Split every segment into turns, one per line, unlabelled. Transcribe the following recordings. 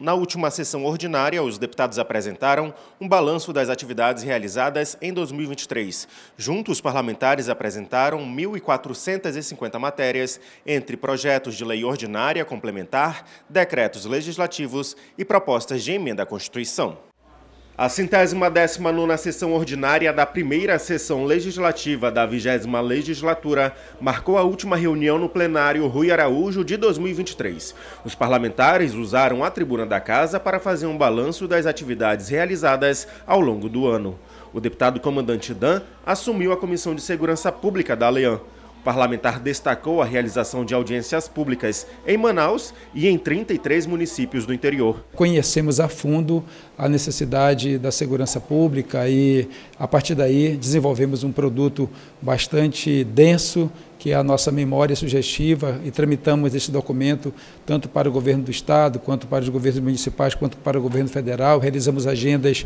Na última sessão ordinária, os deputados apresentaram um balanço das atividades realizadas em 2023. Juntos, os parlamentares apresentaram 1.450 matérias, entre projetos de lei ordinária complementar, decretos legislativos e propostas de emenda à Constituição. A centésima décima nona sessão ordinária da primeira sessão legislativa da vigésima legislatura marcou a última reunião no plenário Rui Araújo de 2023. Os parlamentares usaram a tribuna da casa para fazer um balanço das atividades realizadas ao longo do ano. O deputado comandante Dan assumiu a Comissão de Segurança Pública da Leão parlamentar destacou a realização de audiências públicas em Manaus e em 33 municípios do interior.
Conhecemos a fundo a necessidade da segurança pública e, a partir daí, desenvolvemos um produto bastante denso que é a nossa memória sugestiva, e tramitamos esse documento tanto para o governo do Estado, quanto para os governos municipais, quanto para o governo federal. Realizamos agendas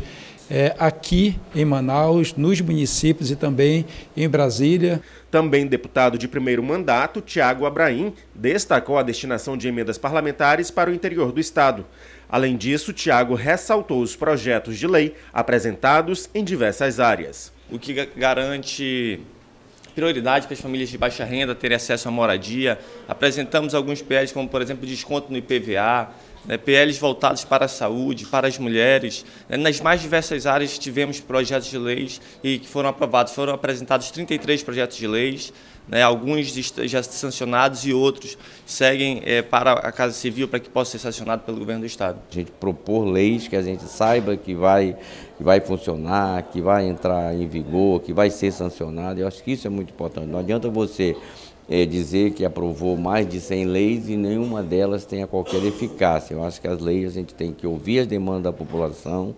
é, aqui em Manaus, nos municípios e também em Brasília. Também
deputado de primeiro mandato, Tiago Abraim, destacou a destinação de emendas parlamentares para o interior do Estado. Além disso, Tiago ressaltou os projetos de lei apresentados
em diversas áreas. O que garante prioridade para as famílias de baixa renda terem acesso à moradia. Apresentamos alguns PLs, como por exemplo desconto no IPVA, né, PLs voltados para a saúde, para as mulheres. Né, nas mais diversas áreas tivemos projetos de leis e que foram aprovados. Foram apresentados 33 projetos de leis, né, alguns já sancionados e outros seguem é, para a Casa Civil para que possa ser sancionado pelo governo do Estado.
A gente propor leis que a gente saiba que vai, que vai funcionar, que vai entrar em vigor, que vai ser sancionado. Eu acho que isso é muito importante. Não adianta você é, dizer que aprovou mais de 100 leis e nenhuma delas tenha qualquer eficácia. Eu acho que as leis a gente tem que ouvir as demandas da população,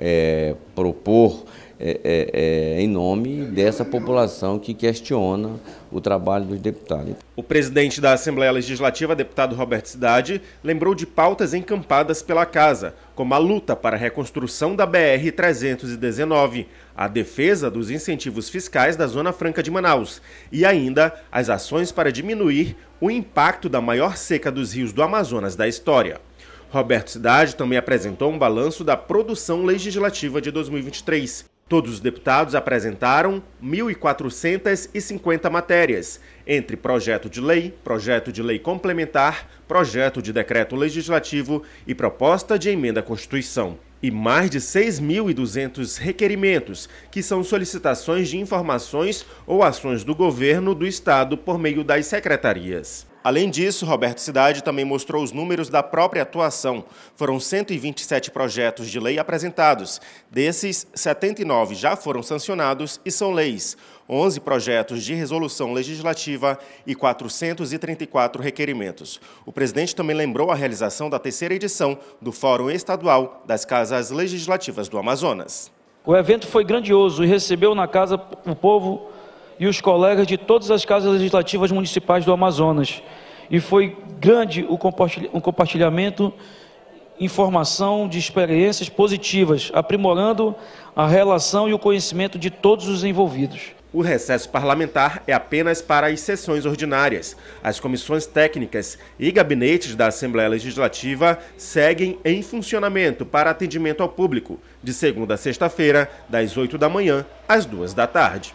é, propor é, é, é, em nome dessa população que questiona o trabalho dos deputados.
O presidente da Assembleia Legislativa, deputado Roberto Cidade, lembrou de pautas encampadas pela casa, como a luta para a reconstrução da BR-319, a defesa dos incentivos fiscais da Zona Franca de Manaus e ainda as ações para diminuir o impacto da maior seca dos rios do Amazonas da história. Roberto Cidade também apresentou um balanço da produção legislativa de 2023. Todos os deputados apresentaram 1.450 matérias, entre projeto de lei, projeto de lei complementar, projeto de decreto legislativo e proposta de emenda à Constituição. E mais de 6.200 requerimentos, que são solicitações de informações ou ações do governo do Estado por meio das secretarias. Além disso, Roberto Cidade também mostrou os números da própria atuação. Foram 127 projetos de lei apresentados. Desses, 79 já foram sancionados e são leis, 11 projetos de resolução legislativa e 434 requerimentos. O presidente também lembrou a realização da terceira edição do Fórum Estadual das Casas Legislativas do Amazonas.
O evento foi grandioso e recebeu na casa o povo e os colegas de todas as casas legislativas municipais do Amazonas. E foi grande o compartilhamento, informação de experiências positivas, aprimorando a relação e o conhecimento de todos os envolvidos. O recesso parlamentar é apenas para
as sessões ordinárias. As comissões técnicas e gabinetes da Assembleia Legislativa seguem em funcionamento para atendimento ao público, de segunda a sexta-feira, das 8 da manhã às 2 da tarde.